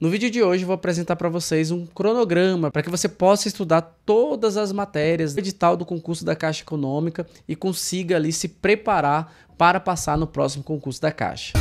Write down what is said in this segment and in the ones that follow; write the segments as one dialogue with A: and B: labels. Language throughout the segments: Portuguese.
A: No vídeo de hoje vou apresentar para vocês um cronograma para que você possa estudar todas as matérias do edital do concurso da Caixa Econômica e consiga ali se preparar para passar no próximo concurso da Caixa.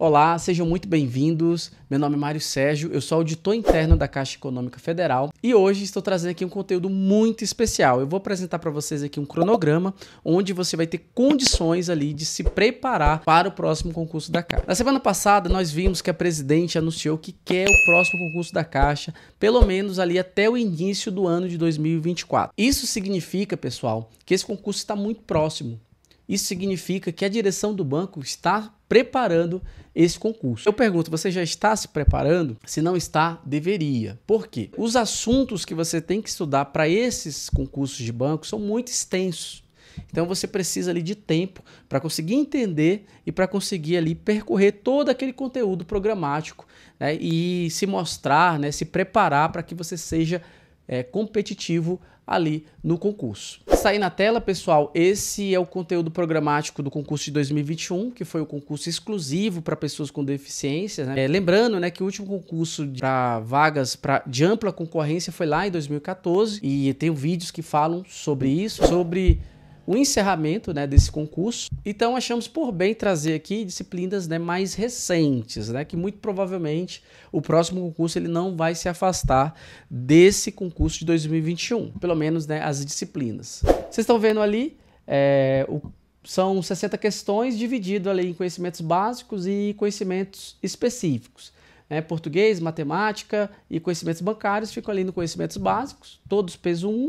A: Olá, sejam muito bem-vindos. Meu nome é Mário Sérgio, eu sou auditor interno da Caixa Econômica Federal e hoje estou trazendo aqui um conteúdo muito especial. Eu vou apresentar para vocês aqui um cronograma onde você vai ter condições ali de se preparar para o próximo concurso da Caixa. Na semana passada, nós vimos que a presidente anunciou que quer o próximo concurso da Caixa, pelo menos ali até o início do ano de 2024. Isso significa, pessoal, que esse concurso está muito próximo. Isso significa que a direção do banco está preparando esse concurso. Eu pergunto, você já está se preparando? Se não está, deveria. Por quê? Os assuntos que você tem que estudar para esses concursos de banco são muito extensos. Então você precisa ali de tempo para conseguir entender e para conseguir ali percorrer todo aquele conteúdo programático né, e se mostrar, né, se preparar para que você seja é, competitivo ali no concurso. Sai tá na tela, pessoal, esse é o conteúdo programático do concurso de 2021, que foi o concurso exclusivo para pessoas com deficiências. Né? É, lembrando né, que o último concurso para vagas pra, de ampla concorrência foi lá em 2014, e tem vídeos que falam sobre isso, sobre o encerramento né, desse concurso. Então achamos por bem trazer aqui disciplinas né, mais recentes, né, que muito provavelmente o próximo concurso ele não vai se afastar desse concurso de 2021, pelo menos né, as disciplinas. Vocês estão vendo ali é, o, são 60 questões dividido ali em conhecimentos básicos e conhecimentos específicos. Né, português, matemática e conhecimentos bancários ficam ali no conhecimentos básicos, todos peso 1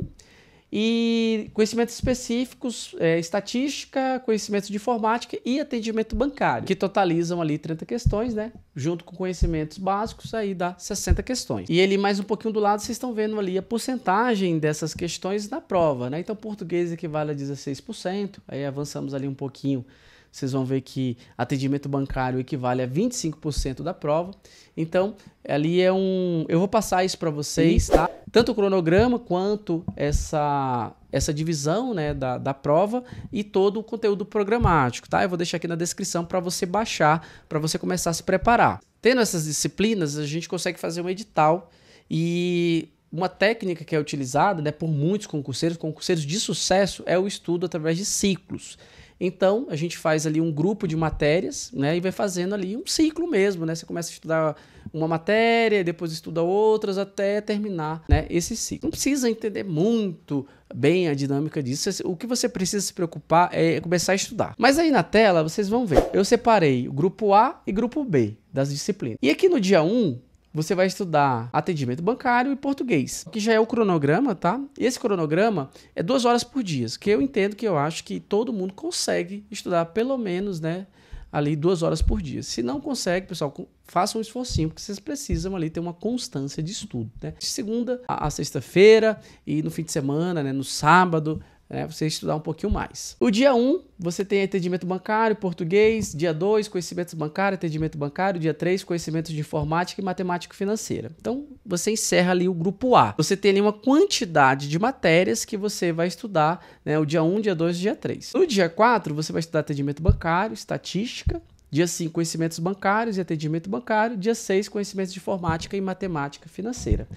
A: e conhecimentos específicos, é, estatística, conhecimentos de informática e atendimento bancário, que totalizam ali 30 questões, né? Junto com conhecimentos básicos, aí dá 60 questões. E ele mais um pouquinho do lado, vocês estão vendo ali a porcentagem dessas questões na prova, né? Então, português equivale a 16%, aí avançamos ali um pouquinho vocês vão ver que atendimento bancário equivale a 25% da prova. Então, ali é um. Eu vou passar isso para vocês, tá? Tanto o cronograma quanto essa, essa divisão né, da, da prova e todo o conteúdo programático, tá? Eu vou deixar aqui na descrição para você baixar, para você começar a se preparar. Tendo essas disciplinas, a gente consegue fazer um edital e uma técnica que é utilizada né, por muitos concurseiros, concurseiros de sucesso, é o estudo através de ciclos. Então, a gente faz ali um grupo de matérias, né? E vai fazendo ali um ciclo mesmo, né? Você começa a estudar uma matéria, depois estuda outras, até terminar né, esse ciclo. Não precisa entender muito bem a dinâmica disso. O que você precisa se preocupar é começar a estudar. Mas aí na tela, vocês vão ver. Eu separei o grupo A e grupo B das disciplinas. E aqui no dia 1, você vai estudar atendimento bancário e português, que já é o cronograma, tá? Esse cronograma é duas horas por dia, que eu entendo que eu acho que todo mundo consegue estudar pelo menos, né? Ali duas horas por dia. Se não consegue, pessoal, faça um esforcinho, porque vocês precisam ali ter uma constância de estudo, né? De segunda a sexta-feira e no fim de semana, né? No sábado, né, você estudar um pouquinho mais. O dia 1, um, você tem atendimento bancário, português. Dia 2, conhecimentos bancários, atendimento bancário. Dia 3, conhecimentos de informática e matemática financeira. Então, você encerra ali o grupo A. Você tem ali uma quantidade de matérias que você vai estudar, né, o dia 1, um, dia 2 e dia 3. No dia 4, você vai estudar atendimento bancário, estatística, Dia 5, conhecimentos bancários e atendimento bancário. Dia 6, conhecimentos de informática e matemática financeira.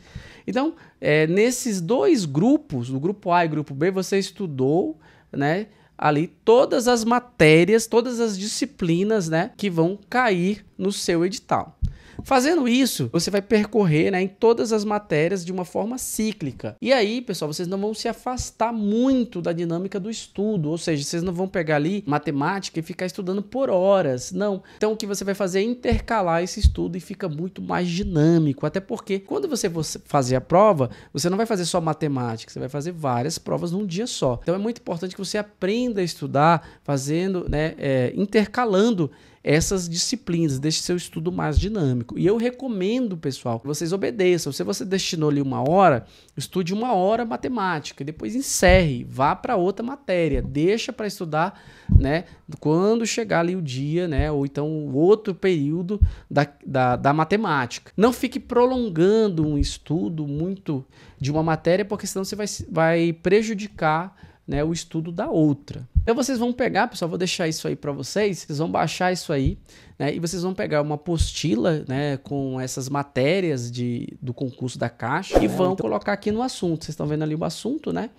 A: Então, é, nesses dois grupos, o grupo A e o grupo B, você estudou, né? ali todas as matérias, todas as disciplinas, né, que vão cair no seu edital. Fazendo isso, você vai percorrer né, em todas as matérias de uma forma cíclica. E aí, pessoal, vocês não vão se afastar muito da dinâmica do estudo, ou seja, vocês não vão pegar ali matemática e ficar estudando por horas, não. Então, o que você vai fazer é intercalar esse estudo e fica muito mais dinâmico, até porque quando você fazer a prova, você não vai fazer só matemática, você vai fazer várias provas num dia só. Então, é muito importante que você aprenda a estudar fazendo, né, é, intercalando essas disciplinas, deixe seu estudo mais dinâmico. E eu recomendo, pessoal, que vocês obedeçam. Se você destinou ali uma hora, estude uma hora matemática, depois encerre, vá para outra matéria, deixa para estudar, né, quando chegar ali o dia, né, ou então outro período da, da, da matemática. Não fique prolongando um estudo muito de uma matéria, porque senão você vai, vai prejudicar né, o estudo da outra. Então vocês vão pegar, pessoal, vou deixar isso aí para vocês, vocês vão baixar isso aí, né, e vocês vão pegar uma apostila, né, com essas matérias de, do concurso da Caixa e né, vão então... colocar aqui no assunto. Vocês estão vendo ali o assunto, né?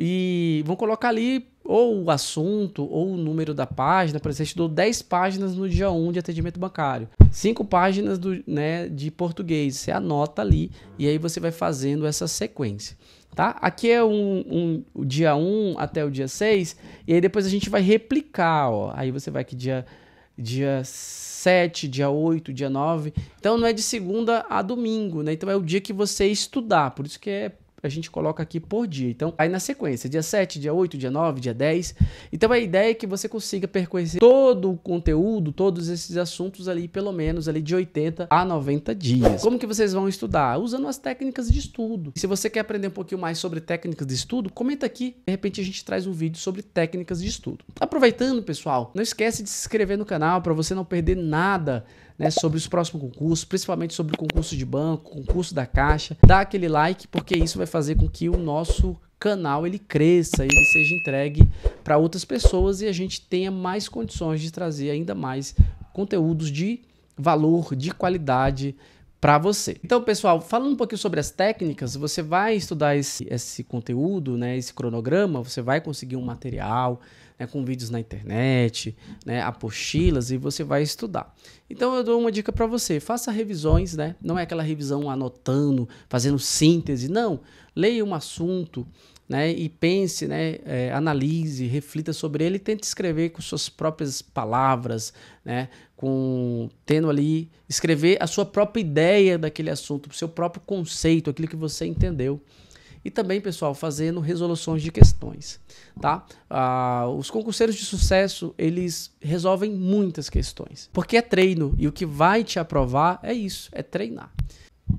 A: E vão colocar ali ou o assunto ou o número da página, por exemplo, você estudou 10 páginas no dia 1 de atendimento bancário, 5 páginas do, né, de português, você anota ali e aí você vai fazendo essa sequência tá? Aqui é um, um dia 1 até o dia 6, e aí depois a gente vai replicar, ó. Aí você vai aqui dia dia 7, dia 8, dia 9. Então não é de segunda a domingo, né? Então é o dia que você estudar, por isso que é a gente coloca aqui por dia. Então, aí na sequência, dia 7, dia 8, dia 9, dia 10. Então, a ideia é que você consiga percorrer todo o conteúdo, todos esses assuntos ali, pelo menos ali de 80 a 90 dias. Como que vocês vão estudar? Usando as técnicas de estudo. E se você quer aprender um pouquinho mais sobre técnicas de estudo, comenta aqui. De repente, a gente traz um vídeo sobre técnicas de estudo. Aproveitando, pessoal, não esquece de se inscrever no canal para você não perder nada né, sobre os próximos concursos, principalmente sobre o concurso de banco, concurso da Caixa. Dá aquele like porque isso vai fazer com que o nosso canal ele cresça, ele seja entregue para outras pessoas e a gente tenha mais condições de trazer ainda mais conteúdos de valor, de qualidade para você. Então, pessoal, falando um pouquinho sobre as técnicas, você vai estudar esse, esse conteúdo, né, esse cronograma, você vai conseguir um material, né, com vídeos na internet, né, apostilas, e você vai estudar. Então eu dou uma dica para você, faça revisões, né? Não é aquela revisão anotando, fazendo síntese, não. Leia um assunto, né, e pense, né, é, analise, reflita sobre ele, tente escrever com suas próprias palavras, né, com tendo ali escrever a sua própria ideia daquele assunto, o seu próprio conceito, aquilo que você entendeu. E também, pessoal, fazendo resoluções de questões, tá? Ah, os concurseiros de sucesso, eles resolvem muitas questões, porque é treino e o que vai te aprovar é isso, é treinar.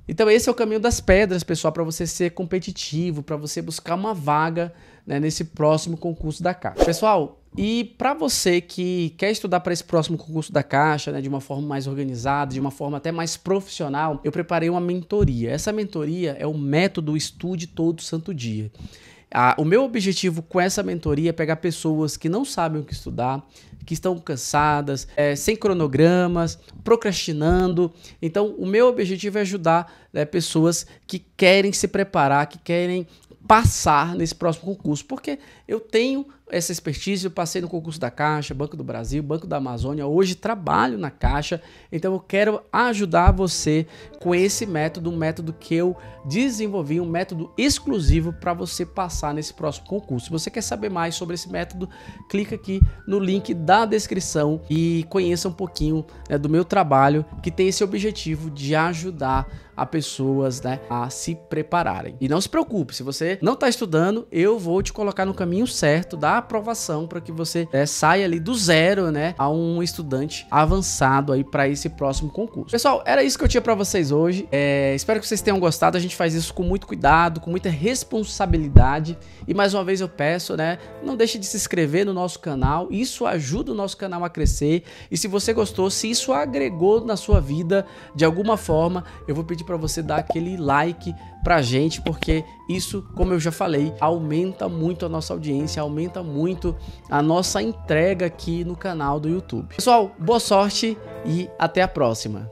A: Então esse é o caminho das pedras, pessoal, para você ser competitivo, para você buscar uma vaga né, nesse próximo concurso da Caixa. Pessoal, e para você que quer estudar para esse próximo concurso da Caixa, né, de uma forma mais organizada, de uma forma até mais profissional, eu preparei uma mentoria. Essa mentoria é o método Estude Todo Santo Dia o meu objetivo com essa mentoria é pegar pessoas que não sabem o que estudar, que estão cansadas, é, sem cronogramas, procrastinando. Então, o meu objetivo é ajudar né, pessoas que querem se preparar, que querem passar nesse próximo concurso, porque eu tenho essa expertise, eu passei no concurso da Caixa, Banco do Brasil, Banco da Amazônia, hoje trabalho na Caixa, então eu quero ajudar você com esse método, um método que eu desenvolvi, um método exclusivo para você passar nesse próximo concurso. Se você quer saber mais sobre esse método, clica aqui no link da descrição e conheça um pouquinho né, do meu trabalho que tem esse objetivo de ajudar a pessoas né, a se prepararem. E não se preocupe, se você não está estudando, eu vou te colocar no caminho certo da tá? aprovação para que você é, saia ali do zero, né, a um estudante avançado aí para esse próximo concurso. Pessoal, era isso que eu tinha para vocês hoje. É, espero que vocês tenham gostado. A gente faz isso com muito cuidado, com muita responsabilidade. E mais uma vez eu peço, né, não deixe de se inscrever no nosso canal. Isso ajuda o nosso canal a crescer. E se você gostou, se isso agregou na sua vida de alguma forma, eu vou pedir para você dar aquele like pra gente, porque isso, como eu já falei, aumenta muito a nossa audiência, aumenta muito a nossa entrega aqui no canal do YouTube. Pessoal, boa sorte e até a próxima.